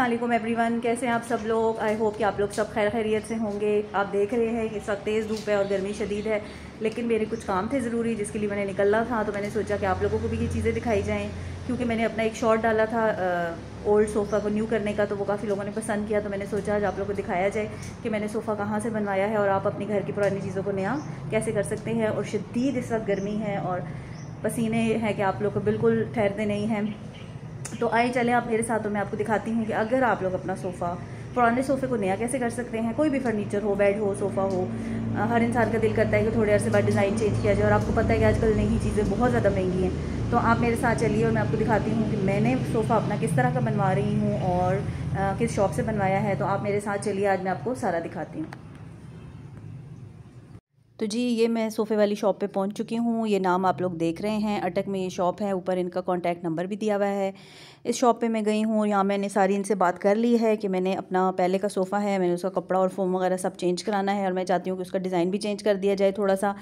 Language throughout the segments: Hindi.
असलम एवरी वन कैसे हैं आप सब लोग आई होप कि आप लोग सब खैर खैरियत से होंगे आप देख रहे हैं इस वक्त तेज़ धूप है और गर्मी शदीद है लेकिन मेरे कुछ काम थे ज़रूरी जिसके लिए मैंने निकलना था तो मैंने सोचा कि आप लोगों को भी ये चीज़ें दिखाई जाएँ क्योंकि मैंने अपना एक शॉट डाला था ओल्ड सोफ़ा को न्यू करने का तो वो काफ़ी लोगों ने पसंद किया तो मैंने सोचा आज आप लोगों को दिखाया जाए कि मैंने सोफ़ा कहाँ से बनवाया है और आप अपने घर की पुरानी चीज़ों को नया कैसे कर सकते हैं और शदीद इस वक्त गर्मी है और पसीने हैं कि आप लोग को बिल्कुल ठहरते नहीं हैं तो आए चले आप मेरे साथ तो मैं आपको दिखाती हूँ कि अगर आप लोग अपना सोफ़ा पुराने सोफ़े को नया कैसे कर सकते हैं कोई भी फर्नीचर हो बेड हो सोफ़ा हो हर इंसान का दिल करता है कि थोड़े अरसे बाद डिज़ाइन चेंज किया जाए और आपको पता है कि आजकल नई चीज़ें बहुत ज़्यादा महंगी हैं तो आप मेरे साथ चलिए और मैं आपको दिखाती हूँ कि मैंने सोफ़ा अपना किस तरह का बनवा रही हूँ और किस शॉप से बनवाया है तो आप मेरे साथ चलिए आज मैं आपको सारा दिखाती हूँ तो जी ये मैं सोफ़े वाली शॉप पे पहुंच चुकी हूँ ये नाम आप लोग देख रहे हैं अटक में ये शॉप है ऊपर इनका कांटेक्ट नंबर भी दिया हुआ है इस शॉप पे मैं गई हूँ यहाँ मैंने सारी इनसे बात कर ली है कि मैंने अपना पहले का सोफ़ा है मैंने उसका कपड़ा और फोम वगैरह सब चेंज कराना है और मैं चाहती हूँ कि उसका डिज़ाइन भी चेंज कर दिया जाए थोड़ा सा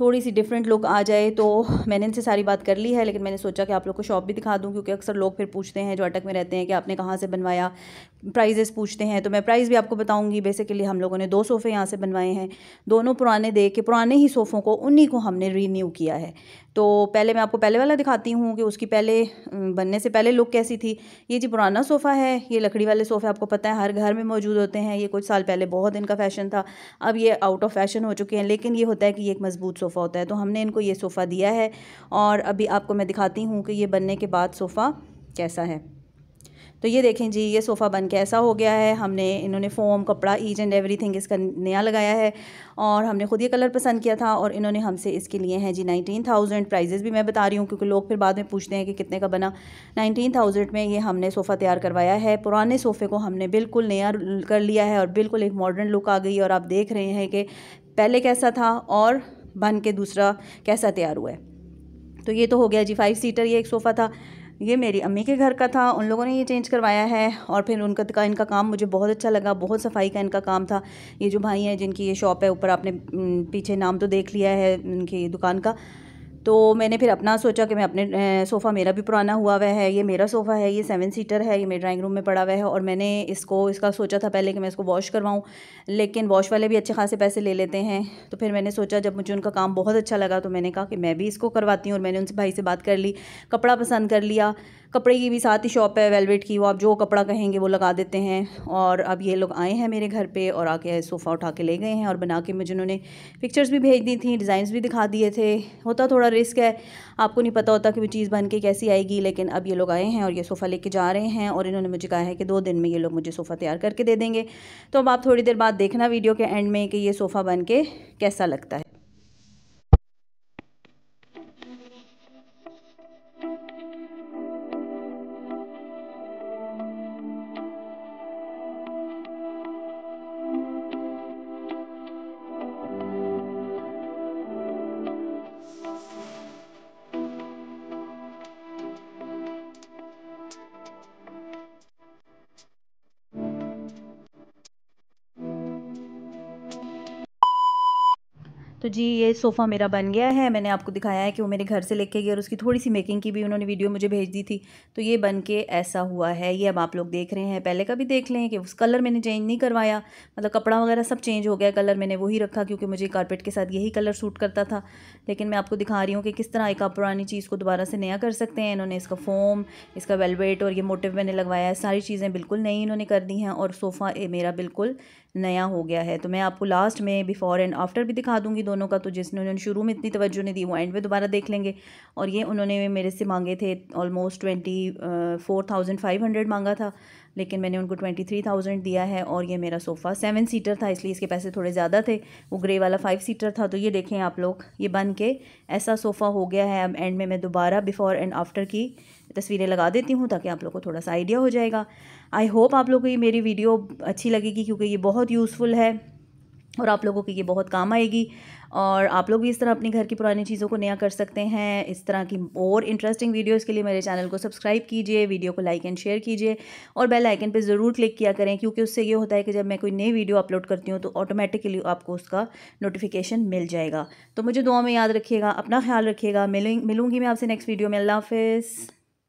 थोड़ी सी डिफरेंट लुक आ जाए तो मैंने इनसे सारी बात कर ली है लेकिन मैंने सोचा कि आप लोग को शॉप भी दिखा दूँ क्योंकि अक्सर लोग फिर पूछते हैं जो अटक में रहते हैं कि आपने कहाँ से बनवाया प्राइजेस पूछते हैं तो मैं प्राइस भी आपको बताऊंगी बेसिकली हम लोगों ने दो सोफ़े यहाँ से बनवाए हैं दोनों पुराने दे के पुराने ही सोफ़ों को उन्हीं को हमने रीन्यू किया है तो पहले मैं आपको पहले वाला दिखाती हूँ कि उसकी पहले बनने से पहले लुक कैसी थी ये जी पुराना सोफ़ा है ये लकड़ी वाले सोफ़े आपको पता है हर घर में मौजूद होते हैं ये कुछ साल पहले बहुत इनका फैशन था अब ये आउट ऑफ फैशन हो चुके हैं लेकिन ये होता है कि ये एक मज़बूत सोफ़ा होता है तो हमने इनको ये सोफ़ा दिया है और अभी आपको मैं दिखाती हूँ कि ये बनने के बाद सोफ़ा कैसा है तो ये देखें जी ये सोफ़ा बन के ऐसा हो गया है हमने इन्होंने फ़ोम कपड़ा ईच एंड एवरीथिंग इसका नया लगाया है और हमने ख़ुद ये कलर पसंद किया था और इन्होंने हमसे इसके लिए हैं जी नाइनटीन थाउजेंड प्राइजेज़ भी मैं बता रही हूँ क्योंकि लोग फिर बाद में पूछते हैं कि कितने का बना नाइनटीन थाउजेंड में ये हमने सोफ़ा तैयार करवाया है पुराने सोफ़े को हमने बिल्कुल नया कर लिया है और बिल्कुल एक मॉडर्न लुक आ गई और आप देख रहे हैं कि पहले कैसा था और बन के दूसरा कैसा तैयार हुआ है तो ये तो हो गया जी फाइव सीटर ये एक सोफ़ा था ये मेरी अम्मी के घर का था उन लोगों ने ये चेंज करवाया है और फिर उनका का इनका काम मुझे बहुत अच्छा लगा बहुत सफाई का इनका काम था ये जो भाई हैं जिनकी ये शॉप है ऊपर आपने पीछे नाम तो देख लिया है इनकी दुकान का तो मैंने फिर अपना सोचा कि मैं अपने सोफ़ा मेरा भी पुराना हुआ हुआ है ये मेरा सोफ़ा है ये सेवन सीटर है ये मेरे ड्राइंग रूम में पड़ा हुआ है और मैंने इसको इसका सोचा था पहले कि मैं इसको वॉश करवाऊँ लेकिन वॉश वाले भी अच्छे खासे पैसे ले लेते हैं तो फिर मैंने सोचा जब मुझे उनका काम बहुत अच्छा लगा तो मैंने कहा कि मैं भी इसको करवाती हूँ और मैंने उनसे भाई से बात कर ली कपड़ा पसंद कर लिया कपड़े की भी साथ ही शॉप है वेलवेट की वो आप जो कपड़ा कहेंगे वो लगा देते हैं और अब ये लोग आए हैं मेरे घर पे और आके सोफ़ा उठा के ले गए हैं और बना के मुझे उन्होंने पिक्चर्स भी भेज दी थी डिज़ाइंस भी दिखा दिए थे होता थोड़ा थोड़ा रिस्क है आपको नहीं पता होता कि वो चीज़ बन के कैसी आएगी लेकिन अब ये लोग आए हैं और ये सोफ़ा लेके जा रहे हैं और इन्होंने मुझे कहा है कि दो दिन में ये लोग मुझे सोफ़ा तैयार करके दे देंगे तो अब आप थोड़ी देर बाद देखना वीडियो के एंड में कि ये सोफ़ा बन के कैसा लगता है तो जी ये सोफ़ा मेरा बन गया है मैंने आपको दिखाया है कि वो मेरे घर से लेके गई और उसकी थोड़ी सी मेकिंग की भी उन्होंने वीडियो मुझे भेज दी थी तो ये बन के ऐसा हुआ है ये अब आप लोग देख रहे हैं पहले का भी देख लें कि उस कलर मैंने चेंज नहीं करवाया मतलब कपड़ा वगैरह सब चेंज हो गया कलर मैंने वही रखा क्योंकि मुझे कारपेट के साथ यही कलर सूट करता था लेकिन मैं आपको दिखा रही हूँ कि किस तरह एक आप पुरानी चीज़ को दोबारा से नया कर सकते हैं इन्होंने इसका फोम इसका वेलवेट और ये मोटिव मैंने लगवाया है सारी चीज़ें बिल्कुल नई इन्होंने कर दी हैं और सोफ़ा मेरा बिल्कुल नया हो गया है तो मैं आपको लास्ट में बिफ़ोर एंड आफ्टर भी दिखा दूंगी दोनों का तो जिसने उन्होंने शुरू में इतनी तवज्जो नहीं दी वो एंड में दोबारा देख लेंगे और ये उन्होंने मेरे से मांगे थे almost twenty four thousand five hundred मांगा था लेकिन मैंने उनको ट्वेंटी थ्री थाउजेंड दिया है और ये मेरा सोफ़ा सेवन सीटर था इसलिए इसके पैसे थोड़े ज़्यादा थे वो ग्रे वाला फाइव सीटर था तो ये देखें आप लोग ये बन के ऐसा सोफ़ा हो गया है अब एंड में मैं दोबारा बिफ़ोर एंड आफ्टर की तस्वीरें लगा देती हूँ ताकि आप लोग को थोड़ा सा आइडिया हो जाएगा आई होप आप लोग को ये मेरी वीडियो अच्छी लगेगी क्योंकि ये बहुत यूज़फुल है और आप लोगों के ये बहुत काम आएगी और आप लोग भी इस तरह अपने घर की पुरानी चीज़ों को नया कर सकते हैं इस तरह की और इंटरेस्टिंग वीडियोस के लिए मेरे चैनल को सब्सक्राइब कीजिए वीडियो को लाइक एंड शेयर कीजिए और बेल आइकन पर ज़रूर क्लिक किया करें क्योंकि उससे ये होता है कि जब मैं कोई नई वीडियो अपलोड करती हूँ तो ऑटोमेटिकली आपको उसका नोटिफिकेशन मिल जाएगा तो मुझे दुआ में याद रखिएगा अपना ख्याल रखिएगा मिलें मिलूँगी मैं आपसे नेक्स्ट वीडियो में अल्लाह हाफिज़